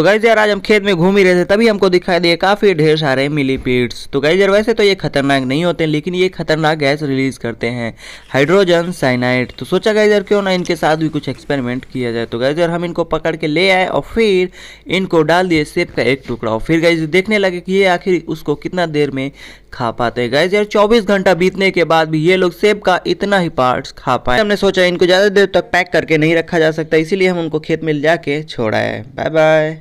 तो गाइज यार आज हम खेत में घूम ही रहे थे तभी हमको दिखाई दिए काफ़ी ढेर सारे मिली तो गाइज यार वैसे तो ये खतरनाक नहीं होते लेकिन ये खतरनाक गैस रिलीज करते हैं हाइड्रोजन साइनाइड तो सोचा गाइज यार क्यों ना इनके साथ भी कुछ एक्सपेरिमेंट किया जाए तो गाइज यार हम इनको पकड़ के ले आए और फिर इनको डाल दिए सेब का एक टुकड़ा और फिर गाइज देखने लगे कि ये आखिर उसको कितना देर में खा पाते हैं गाइज यार चौबीस घंटा बीतने के बाद भी ये लोग सेब का इतना ही पार्ट्स खा पाए हमने सोचा इनको ज़्यादा देर तक पैक करके नहीं रखा जा सकता इसीलिए हम उनको खेत में जाके छोड़ा है बाय बाय